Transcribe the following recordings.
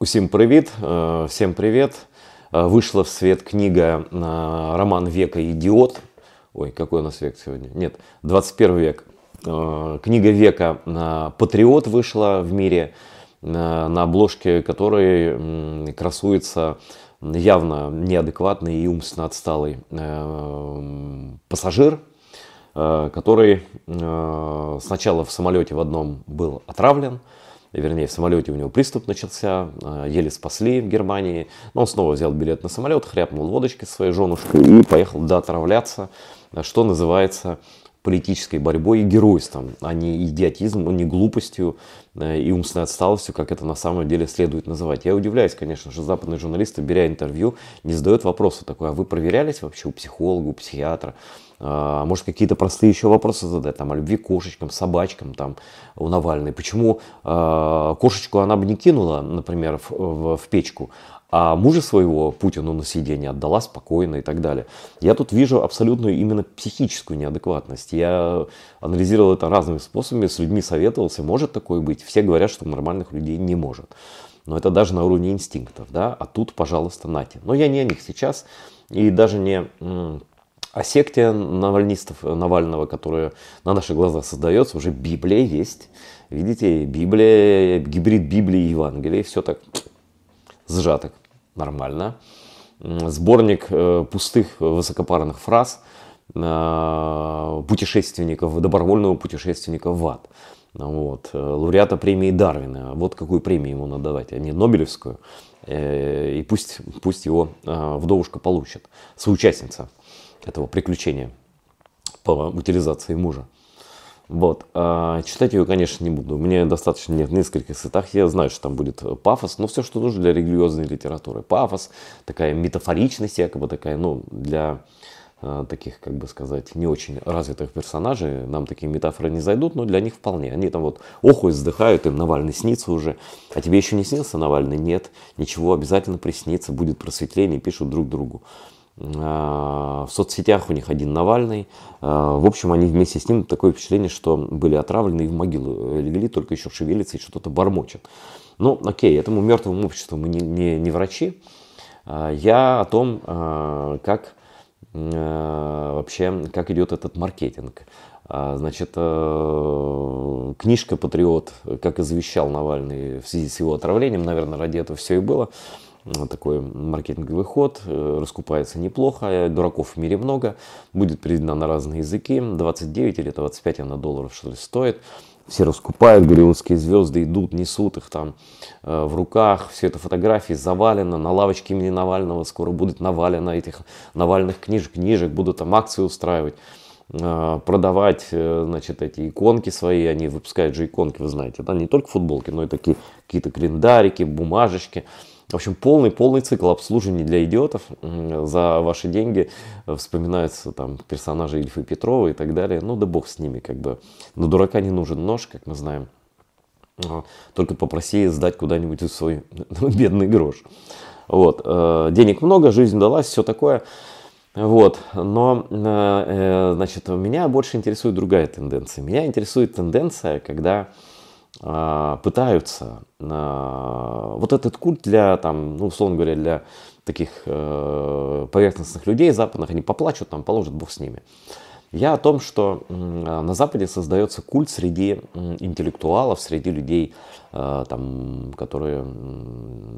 Усім привіт, всім привіт. Вышла в свет книга «Роман века «Идиот». Ой, какой у нас век сегодня? Нет, 21 век. Книга века «Патриот» вышла в мире, на обложке которой красуется явно неадекватный и умственно отсталый пассажир, который сначала в самолете в одном был отравлен, вернее, в самолете у него приступ начался, а, еле спасли в Германии. Но он снова взял билет на самолет, хряпнул водочки своей женушкой и поехал доотравляться, а, что называется, политической борьбой и геройством, а не идиотизмом, а не глупостью э, и умственной отсталостью, как это на самом деле следует называть. Я удивляюсь, конечно что западные журналисты, беря интервью, не задают вопроса такой, а вы проверялись вообще у психолога, у психиатра? А, а может, какие-то простые еще вопросы задать, там, о любви к кошечкам, собачкам, там, у Навальной. Почему э, кошечку она бы не кинула, например, в, в, в печку, а мужа своего Путину на съедение отдала спокойно и так далее. Я тут вижу абсолютную именно психическую неадекватность. Я анализировал это разными способами, с людьми советовался, может такое быть. Все говорят, что у нормальных людей не может. Но это даже на уровне инстинктов, да, а тут, пожалуйста, нате. Но я не о них сейчас, и даже не о секте навальнистов э, Навального, которая на наши глаза создается, уже Библия есть. Видите, Библия, гибрид Библии и Евангелия, все так сжато нормально. Сборник э, пустых высокопарных фраз э, путешественников, добровольного путешественника в ад. Вот. Э, лауреата премии Дарвина. Вот какую премию ему надо давать, а не Нобелевскую. И пусть, пусть его вдовушка получит. Соучастница этого приключения по утилизации мужа. Вот. А, читать ее, конечно, не буду. У меня достаточно нет нескольких сетах. Я знаю, что там будет э, пафос, но все, что нужно для религиозной литературы. Пафос, такая метафоричность, якобы такая, ну, для э, таких, как бы сказать, не очень развитых персонажей, нам такие метафоры не зайдут, но для них вполне. Они там вот охуй вздыхают, им Навальный снится уже, а тебе еще не снился Навальный? Нет, ничего, обязательно приснится, будет просветление, пишут друг другу. А, в соцсетях у них один Навальный. А, в общем, они вместе с ним такое впечатление, что были отравлены и в могилу э, легли, только еще шевелится и что-то бормочет. Ну, окей, этому мертвому обществу мы не, не, не врачи. А, я о том, как вообще, как идет этот маркетинг. Значит, э, книжка «Патриот», э, как извещал Навальный в связи с его отравлением, наверное, ради этого все и было – такой маркетинговый ход, э, раскупается неплохо, э, дураков в мире много, будет переведена на разные языки, 29 или 25 на долларов что ли стоит, все раскупают, голливудские звезды идут, несут их там э, в руках, все это фотографии завалено, на лавочке имени Навального скоро будет навалено этих Навальных книжек, книжек, будут там акции устраивать э, продавать, значит, эти иконки свои, они выпускают же иконки, вы знаете, да, не только футболки, но и такие какие-то календарики, бумажечки, в общем, полный-полный цикл обслуживания для идиотов за ваши деньги. Вспоминаются там персонажи Ильфа Петрова и так далее. Ну да бог с ними, как бы. Но дурака не нужен нож, как мы знаем. Только попроси сдать куда-нибудь свой бедный грош. Вот. Э, денег много, жизнь далась, все такое. Вот, но, э, э, значит, меня больше интересует другая тенденция. Меня интересует тенденция, когда а, пытаются а, вот этот культ для, там, ну, условно говоря, для таких э, поверхностных людей западных, они поплачут, там, положат бог с ними. Я о том, что на Западе создается культ среди интеллектуалов, среди людей, э, там, которые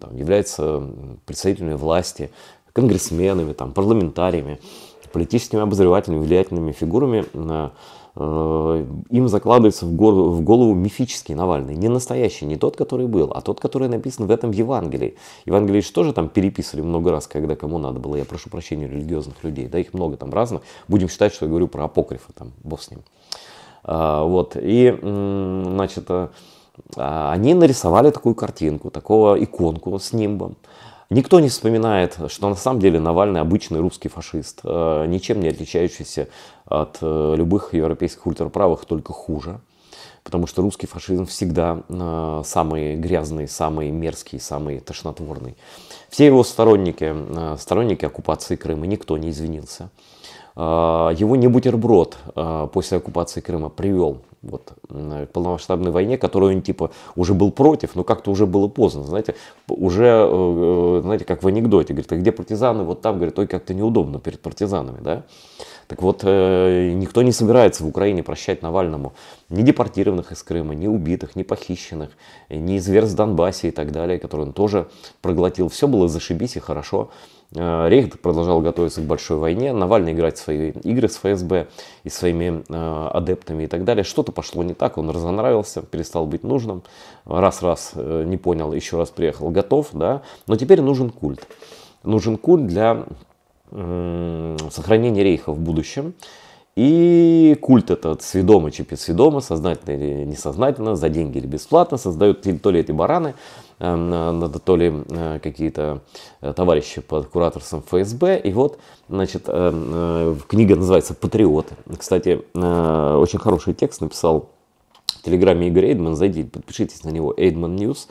там, являются представителями власти, конгрессменами, там, парламентариями, политическими обозревателями, влиятельными фигурами Э, им закладывается в голову мифический Навальный, не настоящий, не тот, который был, а тот, который написан в этом Евангелии. Евангелие же тоже там переписывали много раз, когда кому надо было. Я прошу прощения религиозных людей, да, их много там разных. Будем считать, что я говорю про апокрифа, там, бог с ним. А, вот, и, значит, э, а, они нарисовали такую картинку, такого иконку с нимбом. Никто не вспоминает, что на самом деле Навальный обычный русский фашист, э, ничем не отличающийся от э, любых европейских ультраправых, только хуже потому что русский фашизм всегда э, самый грязный, самый мерзкий, самый тошнотворный. Все его сторонники, э, сторонники оккупации Крыма, никто не извинился. Э, его не бутерброд э, после оккупации Крыма привел вот, э, к полномасштабной войне, которую он типа уже был против, но как-то уже было поздно, знаете, уже, э, э, знаете, как в анекдоте, говорит, а где партизаны, вот там, говорит, ой, как-то неудобно перед партизанами, да, так вот, э, никто не собирается в Украине прощать Навальному ни депортированных из Крыма, ни убитых, ни похищенных, э, ни зверств в Донбассе и так далее, которые он тоже проглотил. Все было зашибись и хорошо. Э, Рейх продолжал готовиться к большой войне, Навальный играть в свои игры с ФСБ и своими адептами и так далее. Что-то пошло не так, он разонравился, перестал быть нужным, раз-раз не понял, еще раз приехал, готов, да. Но теперь нужен культ. Нужен культ для сохранение рейха в будущем. И культ этот сведомо, чипи сведомо, сознательно или несознательно, за деньги или бесплатно, создают то ли эти бараны, эм, то ли э, какие-то э, товарищи под кураторством ФСБ. И вот, значит, эм, э, книга называется патриоты Кстати, очень хороший текст написал в Телеграме Игорь Эйдман. Зайдите, подпишитесь на него. Эйдман Ньюс.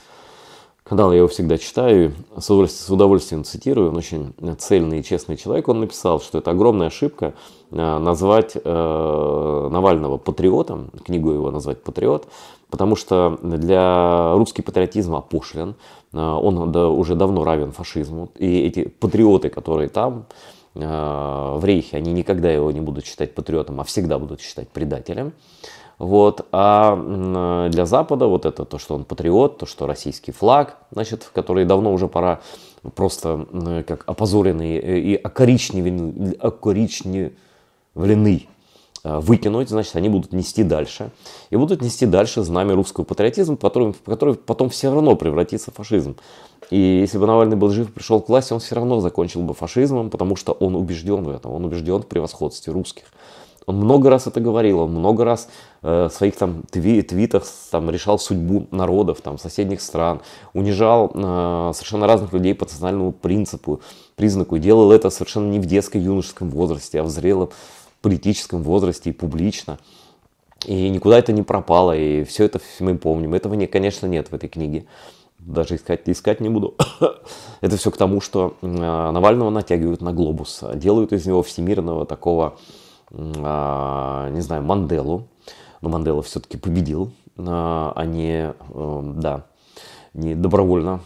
Канал я его всегда читаю, с удовольствием, с удовольствием цитирую, он очень цельный и честный человек. Он написал, что это огромная ошибка э, назвать э, Навального патриотом, книгу его назвать «Патриот», потому что для русский патриотизм опошлен, э, он уже давно равен фашизму, и эти патриоты, которые там, в Рейхе, они никогда его не будут считать патриотом, а всегда будут считать предателем. Вот. А для Запада вот это то, что он патриот, то, что российский флаг, значит, который давно уже пора просто как опозоренный и окоричневленный, окоричневленный а, выкинуть, значит, они будут нести дальше. И будут нести дальше знамя русского патриотизма, который, который потом все равно превратится в фашизм. И если бы Навальный был жив, пришел к власти, он все равно закончил бы фашизмом, потому что он убежден в этом, он убежден в превосходстве русских. Он много раз это говорил, он много раз э, своих там тви твитах там, решал судьбу народов, там, соседних стран, унижал э, совершенно разных людей по национальному принципу, признаку, делал это совершенно не в детско-юношеском возрасте, а в зрелом политическом возрасте и публично. И никуда это не пропало, и все это мы помним. Этого, не, конечно, нет в этой книге. Даже искать, искать не буду. это все к тому, что э, Навального натягивают на глобус, а делают из него всемирного такого а, не знаю, Манделу. Но Мандела все-таки победил, а, а не, эм, да, не добровольно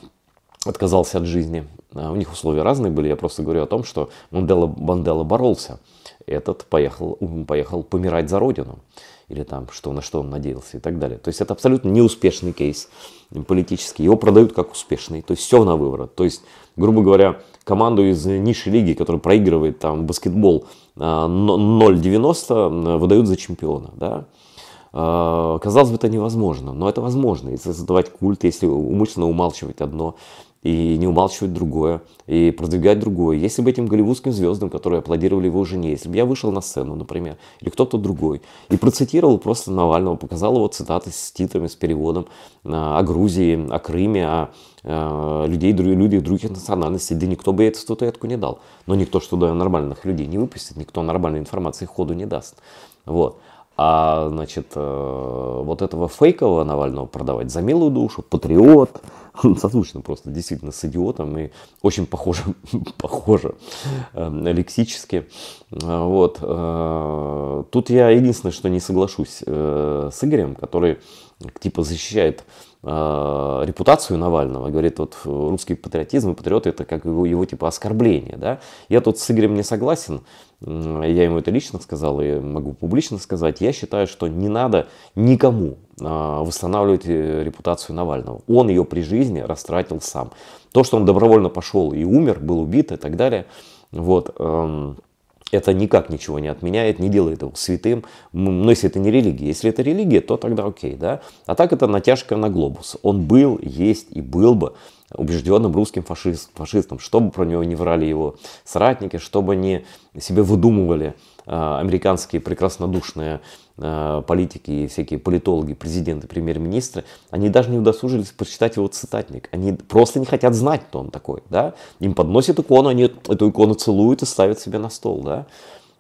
отказался от жизни. А, у них условия разные были, я просто говорю о том, что Мандела, Мандела боролся этот поехал, поехал помирать за родину или там, что, на что он надеялся и так далее. То есть это абсолютно неуспешный кейс политический. Его продают как успешный, то есть все на выворот. То есть, грубо говоря, команду из низшей лиги, которая проигрывает там баскетбол 0,90, э, э, выдают за чемпиона. Да? Э, казалось бы, это невозможно, но это возможно, если создавать культ, если умышленно умалчивать одно и не умалчивать другое, и продвигать другое. Если бы этим голливудским звездам, которые аплодировали его жене, если бы я вышел на сцену, например, или кто-то другой, и процитировал просто Навального, показал его цитаты с титрами, с переводом э, о Грузии, о Крыме, о э, людей, людях других национальностей, да никто бы эту статуэтку не дал. Но никто что туда нормальных людей не выпустит, никто нормальной информации ходу не даст. Вот. А, значит, э, вот этого фейкового Навального продавать за милую душу, патриот, созвучно просто действительно с идиотом и очень похоже, похоже эм, лексически. Э, вот. Э, тут я единственное, что не соглашусь с Игорем, который типа защищает Э, репутацию Навального, говорит, вот э, русский патриотизм и патриоты это как его, его типа оскорбление, да. Я тут с Игорем не согласен, я ему это лично сказал и могу публично сказать, я считаю, что не надо никому э, восстанавливать репутацию Навального. Он ее при жизни растратил сам. То, что он добровольно пошел и умер, был убит и так далее, вот, эм, это никак ничего не отменяет, не делает его святым. Но если это не религия, если это религия, то тогда окей, да. А так это натяжка на глобус. Он был, есть и был бы убежденным русским фашист, фашистом, чтобы про него не врали его соратники, чтобы не себе выдумывали Э, американские прекраснодушные э, политики и всякие политологи, президенты, премьер-министры, они даже не удосужились прочитать его цитатник. Они просто не хотят знать, кто он такой. Да? Им подносят икону, они эту икону целуют и ставят себе на стол. Да?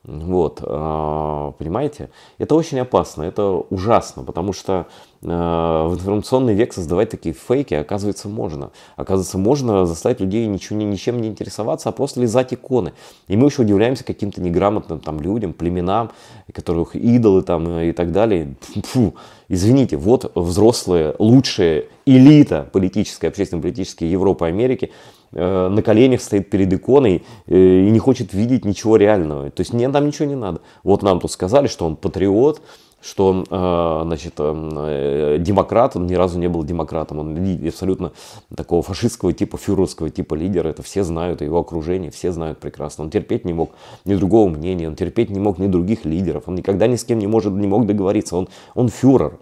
Вот, а, понимаете? Это очень опасно, это ужасно, потому что а, в информационный век создавать такие фейки, оказывается, можно. Оказывается, можно заставить людей ничего, ничем не интересоваться, а просто лизать иконы. И мы еще удивляемся каким-то неграмотным там людям, племенам, которых идолы там э, и так далее. Фу, извините, вот взрослые, лучшие элита политическая, общественно-политическая Европы, Америки – Э, на коленях стоит перед иконой э, и не хочет видеть ничего реального. То есть нет, нам ничего не надо. Вот нам тут сказали, что он патриот, что он, э, значит, демократ, он ни разу не был демократом, он абсолютно такого фашистского типа, фюрерского типа лидера, это все знают, его окружение, все знают прекрасно. Он терпеть не мог ни другого мнения, он терпеть не мог ни других лидеров, он никогда ни с кем не, может, не мог договориться, он, он фюрер.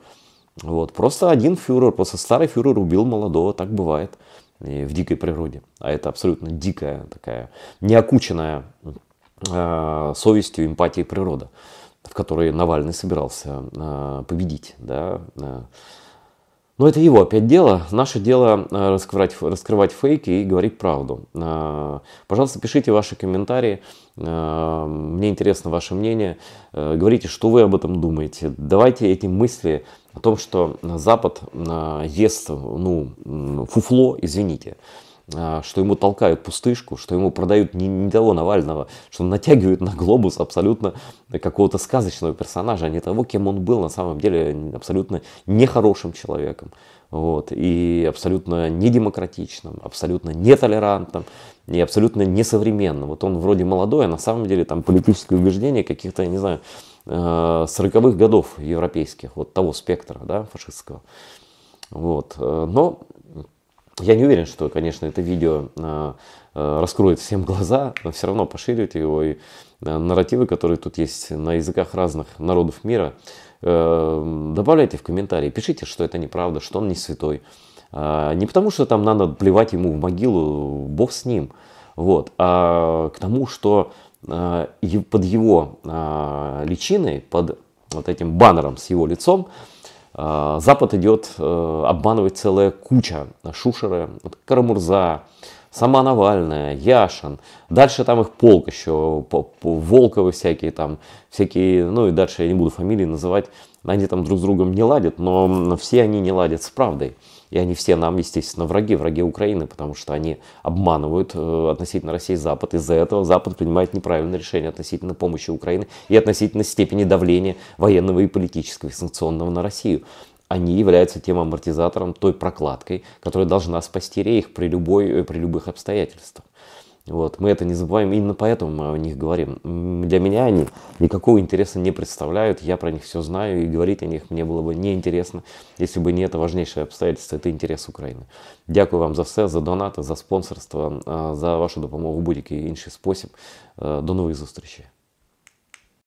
Вот, просто один фюрер, просто старый фюрер убил молодого, так бывает в дикой природе. А это абсолютно дикая такая, неокученная э, совестью, эмпатией природа, в которой Навальный собирался э, победить. Да? Э. Но это его опять дело. Наше дело э, раскрывать, раскрывать фейки и говорить правду. Э, пожалуйста, пишите ваши комментарии. Э, мне интересно ваше мнение. Говорите, что вы об этом думаете. Давайте эти мысли о том, что Запад ест ну, фуфло, извините. А, что ему толкают пустышку, что ему продают не, не того Навального, что натягивают на глобус абсолютно какого-то сказочного персонажа, а не того, кем он был на самом деле абсолютно нехорошим человеком. Вот, и абсолютно недемократичным, абсолютно нетолерантным и абсолютно несовременным. Вот он вроде молодой, а на самом деле там политические убеждения каких-то, я не знаю, 40-х э, годов европейских, вот того спектра да, фашистского. Вот. Э, но я не уверен, что, конечно, это видео а, а, раскроет всем глаза, но все равно поширит его. И а, нарративы, которые тут есть на языках разных народов мира, э, добавляйте в комментарии, пишите, что это неправда, что он не святой. Не потому, что там надо плевать ему в могилу, бог с ним. Вот. А к тому, что под его личиной, под вот этим баннером с его лицом, а, Запад идет э, обманывать целая куча. Шушеры, Карамурза, сама Навальная, Яшин. Дальше там их полк еще, Волковы всякие там, всякие, ну и дальше я не буду фамилии называть. Они там друг с другом не ладят, но все они не ладят с правдой. И они все нам, естественно, враги, враги Украины, потому что они обманывают э, относительно России Запад. Из-за этого Запад принимает неправильное решение относительно помощи Украины и относительно степени давления военного и политического, и санкционного на Россию они являются тем амортизатором, той прокладкой, которая должна спасти рейх при, любой, э, при любых обстоятельствах. Вот, мы это не забываем, именно поэтому мы о них говорим. Для меня они никакого интереса не представляют, я про них все знаю, и говорить о них мне было бы неинтересно, если бы не это важнейшее обстоятельство, это интерес Украины. Дякую вам за все, за донаты, за спонсорство, а, за вашу допомогу в будь-який иной способ. Э, до новых встреч.